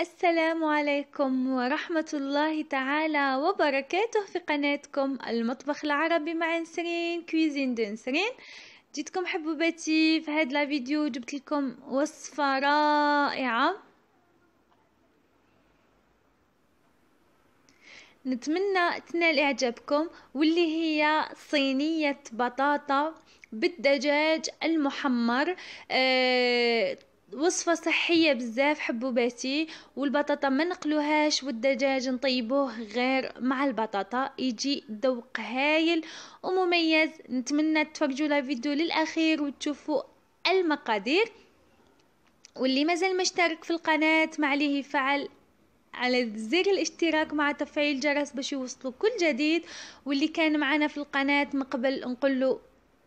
السلام عليكم ورحمة الله تعالى وبركاته في قناتكم المطبخ العربي مع نسرين كويزين دو نسرين جيتكم حبوباتي في هاد الفيديو جبت لكم وصفة رائعة نتمنى تنال اعجابكم واللي هي صينية بطاطا بالدجاج المحمر آه وصفة صحية بزاف حبوا والبطاطا ما نقلوهاش والدجاج نطيبوه غير مع البطاطا يجي ذوق هايل ومميز نتمنى تفرجوا لا فيديو للاخير وتشوفوا المقادير واللي مازال مشترك في القناة ما عليه يفعل على زر الاشتراك مع تفعيل الجرس باش يوصلوا كل جديد واللي كان معنا في القناة من قبل نقول له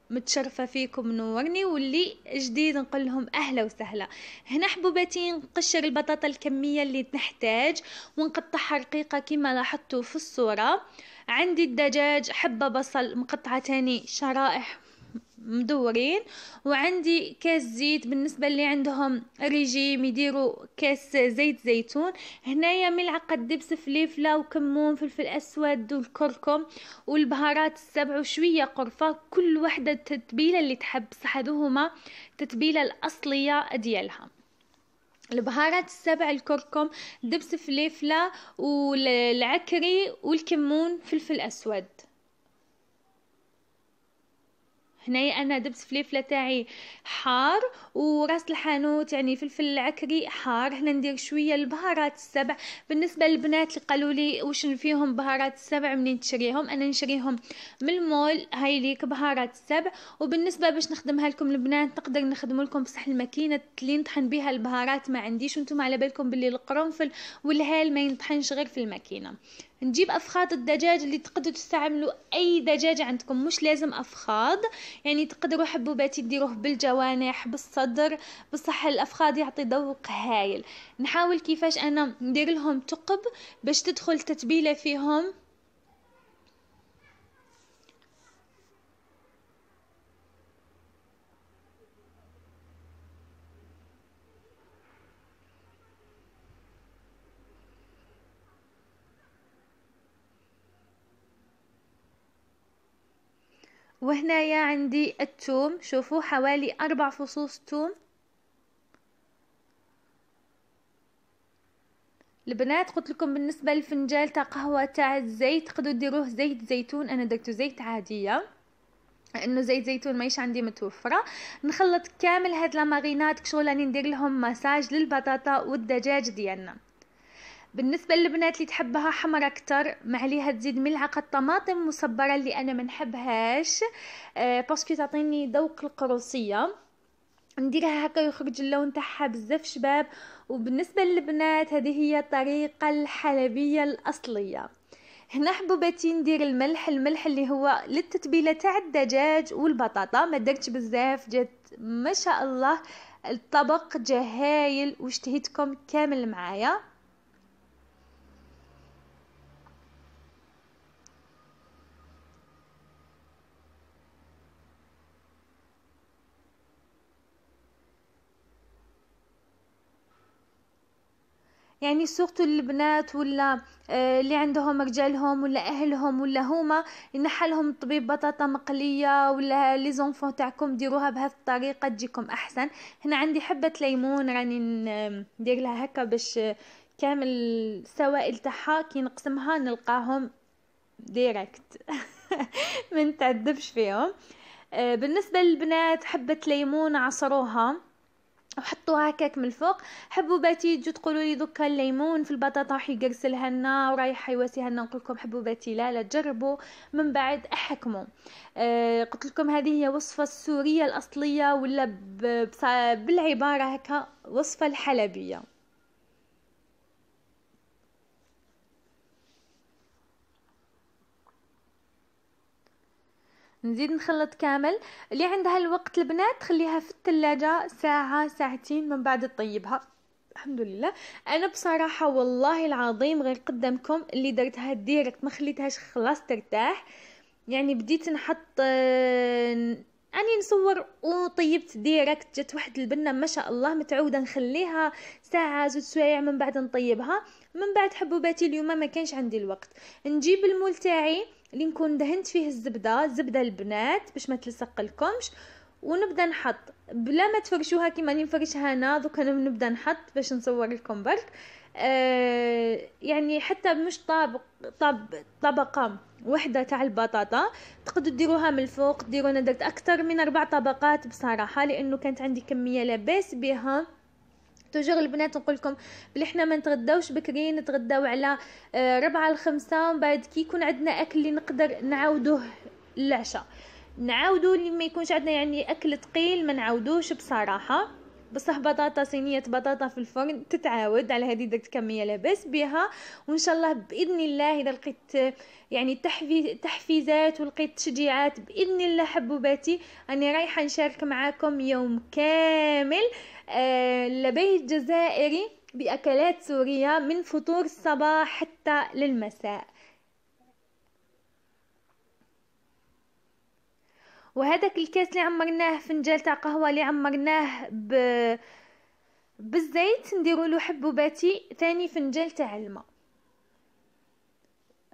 متشرفة فيكم نورني واللي جديد نقول لهم أهلا وسهلا هنا حبوباتي نقشر البطاطا الكمية اللي نحتاج ونقطعها رقيقة كما لاحظتوا في الصورة عندي الدجاج حبة بصل مقطعة تاني شرائح مدورين وعندي كاس زيت بالنسبه اللي عندهم ريجيم يديروا كاس زيت زيتون هنايا ملعقه دبس فليفله وكمون فلفل اسود والكركم والبهارات السبع وشويه قرفه كل وحده التتبيله اللي تحب صح هذوهما التتبيله الاصليه ديالها البهارات السبع الكركم دبس فليفله والعكري والكمون فلفل اسود هنايا انا دبت فليفله تاعي حار وراس الحانوت يعني فلفل العكري حار هنا ندير شويه البهارات السبع بالنسبه للبنات اللي قالوا لي واش فيهم بهارات السبع منين تشريهم انا نشريهم من المول هاي ليك بهارات السبع وبالنسبه باش نخدمها لكم البنات نقدر نخدم لكم بصح الماكينه اللي نطحن بها البهارات ما عنديش وانتم على بالكم باللي القرنفل والهيل ما ينطحنش غير في الماكينه نجيب افخاد الدجاج اللي تقدروا تستعملوا اي دجاج عندكم مش لازم افخاد يعني تقدروا حبوباتي ديروه بالجوانح بالصدر بصح الافخاد يعطي ذوق هايل نحاول كيفاش انا ندير لهم ثقب باش تدخل تتبيله فيهم وهنايا عندي التوم شوفوا حوالي أربع فصوص توم البنات قلت لكم بالنسبه للفنجال تاع قهوه تاع الزيت تقدروا ديروه زيت زيتون انا درت زيت عاديه انه زيت زيتون مايش عندي متوفره نخلط كامل هاد لا مارينات كشغل راني ندير لهم مساج للبطاطا والدجاج ديالنا بالنسبة للبنات اللي تحبها حمرة أكثر ما عليها تزيد ملعقة طماطم مصبرة اللي أنا منحبهاش أه باسكو تعطيني ذوق القروصية نديرها هكا يخرج اللون تاعها بزاف شباب وبالنسبة للبنات هذه هي الطريقة الحلبية الأصلية هنا حبوباتي ندير الملح الملح اللي هو للتتبيله تاع الدجاج والبطاطا ما درتش بزاف جات ما شاء الله الطبق جا هايل واشتهيتكم كامل معايا يعني سورتو البنات ولا آه، اللي عندهم رجالهم ولا اهلهم ولا هما ينحلهم الطبيب بطاطا مقليه ولا لي زونفون تاعكم ديروها بهذه الطريقه تجيكم احسن هنا عندي حبه ليمون راني ندير لها هكا باش آه، كامل السوائل تاعها كي نقسمها نلقاهم ديريكت ما نتعذبش فيهم آه، بالنسبه للبنات حبه ليمون عصروها وحطوها هكاك من الفوق حبوباتي تجو تقولوا لي دوكا الليمون في البطاطا راح يقرسلها لنا ورايح يواسيها لنا نقول لكم حبوباتي لا لا تجربوا من بعد احكموا آه قلت لكم هذه هي وصفه السوريه الاصليه ولا بالعباره هكا وصفه الحلبيه نزيد نخلط كامل اللي عندها الوقت البنات خليها في الثلاجة ساعة ساعتين من بعد تطيبها الحمد لله انا بصراحه والله العظيم غير قدامكم اللي درتها ديريكت ما خليتهاش خلاص ترتاح يعني بديت نحط آه، اني نصور وطيبت ديريكت جات واحد البنه ما شاء الله متعوده نخليها ساعه زوج سوايع من بعد نطيبها من بعد حبوباتي اليوم ما كانش عندي الوقت نجيب المول تاعي اللي نكون دهنت فيه الزبده الزبده البنات باش ما تلصق لكمش ونبدا نحط بلا ما تفرشوها كيما راني نفرشها انا دوكا نبدا نحط باش نصور لكم برك آه يعني حتى مش طابق طب طبقه وحده تاع البطاطا تقدروا ديروها من الفوق ديروا انا درت اكثر من اربع طبقات بصراحه لانه كانت عندي كميه لاباس بها توجور البنات نقول لكم بلي حنا ما نتغداوش بكري نتغداو على آه، ربعة لخمسة ومن بعد كي يكون عندنا اكل اللي نقدر نعاودوه العشاء نعاودو اللي ما يكونش عندنا يعني اكل ثقيل ما نعاودوش بصراحه بصح بطاطا صينيه بطاطا في الفرن تتعاود على هذه داك الكميه لاباس بها وان شاء الله باذن الله اذا لقيت يعني تحفيزات ولقيت تشجيعات باذن الله حبوباتي أني رايحه نشارك معاكم يوم كامل آه لبيت جزائري باكلات سوريه من فطور الصباح حتى للمساء وهذاك الكاس اللي عمرناه فنجال تاع قهوه اللي عمرناه ب بالزيت نديرو له حبوباتي ثاني فنجال تاع الماء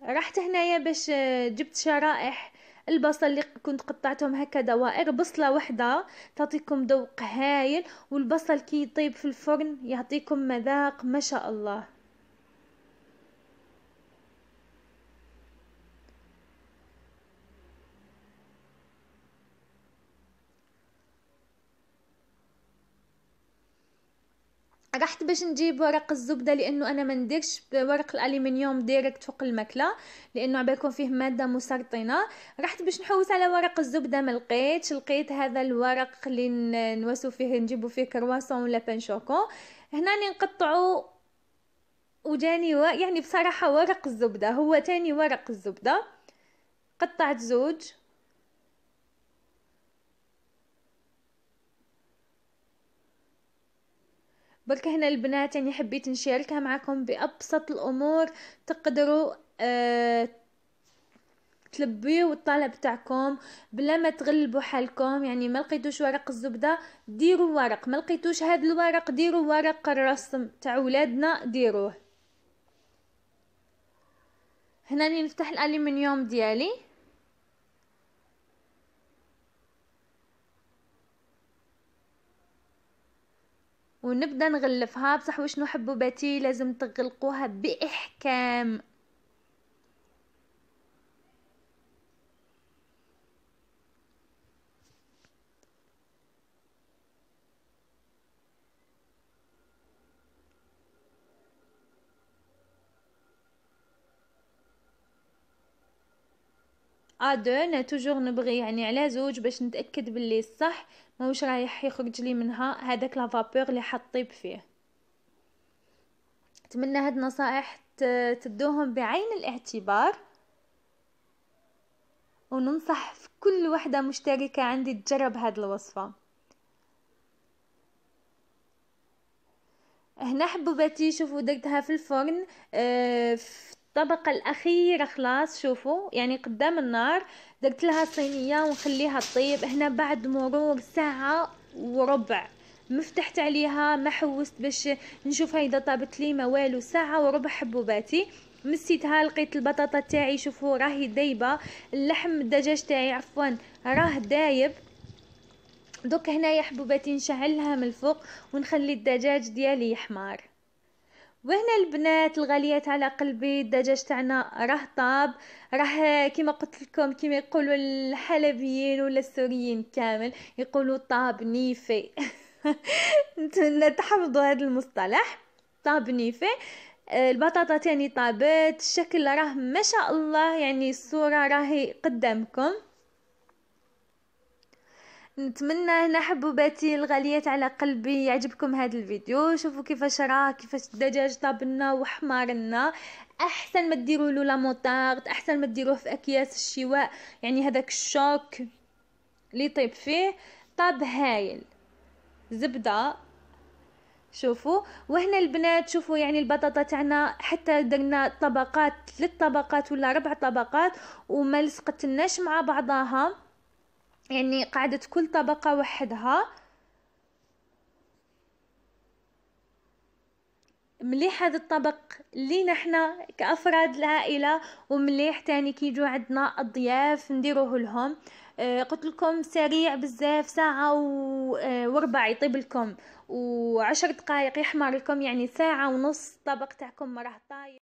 رحت هنايا باش آه، جبت شرائح البصل اللي كنت قطعتهم هكا دوائر بصله وحده تعطيكم ذوق هايل والبصل كي يطيب في الفرن يعطيكم مذاق ما شاء الله رحت باش نجيب ورق الزبده لانه انا ما نديرش ورق الالومنيوم ديريكت فوق الماكله لانه عبالكم فيه ماده مسرطنه رحت باش نحوس على ورق الزبده ما لقيتش لقيت هذا الورق اللي نواسو فيه نجيبو فيه كرواسون ولا بان شوكو هنا نقطعو وجاني و... يعني بصراحه ورق الزبده هو تاني ورق الزبده قطعت زوج برك هنا البنات يعني حبيت نشاركها معكم بأبسط الأمور تقدروا أه تلبيو الطلب تاعكم بلا ما تغلبوا حالكم يعني ما لقيتوش ورق الزبده ديروا ورق ما لقيتوش هذا الورق ديروا ورق الرسم تاع ولادنا ديروه هنا نفتح الالومنيوم ديالي ونبدا نغلفها بصح واش نحبوا باتي لازم تغلقوها باحكام ادو انا توجور نبغي يعني على زوج باش نتاكد باللي ما واش رايح يخرج لي منها هذاك لا فابور اللي حطيب فيه نتمنى هاد النصائح تدوهم بعين الاعتبار وننصح في كل وحدة مشتركة عندي تجرب هاد الوصفة هنا حبوباتي شوفوا درتها في الفرن آه في الطبقة الأخيرة خلاص شوفوا يعني قدام النار درت لها صينية ونخليها تطيب هنا بعد مرور ساعة وربع مفتحت عليها ما حوست باش نشوفها اذا طابت لي ما والو ساعه وربع حبوباتي مسيتها لقيت البطاطا تاعي شوفوا راهي دايبه اللحم الدجاج تاعي عفوا راه دايب دوك هنايا حبوباتي نشعلها من الفوق ونخلي الدجاج ديالي يحمر وهنا البنات الغاليات على قلبي الدجاج تاعنا راه طاب راه كما قلت لكم كما يقولوا الحلبيين ولا السوريين كامل يقولوا طاب نيفي نتمنى تحفظوا هذا المصطلح طاب نيفي آه، البطاطا تاني طابت الشكل راه ما شاء الله يعني الصوره راهي قدامكم نتمنى هنا حبوباتي الغاليات على قلبي يعجبكم هذا الفيديو شوفوا كيفاش راه كيفاش الدجاج طاب لنا وحمار لنا احسن ما ديروا له لا احسن ما ديروه في اكياس الشواء يعني هذاك الشوك اللي طيب فيه طاب هايل زبده شوفوا وهنا البنات شوفوا يعني البطاطا تاعنا حتى درنا طبقات ثلاث طبقات ولا ربع طبقات وما لصقتناش مع بعضها يعني قاعدة كل طبقة وحدها مليح هذا الطبق لينا حنا كافراد العائله ومليح تاني كيجو عندنا الضياف نديروه لهم آه، قلت لكم سريع بزاف ساعه و... آه، وربع يطيب لكم وعشر دقائق يحمر لكم يعني ساعه ونص الطبق تاعكم راه طايب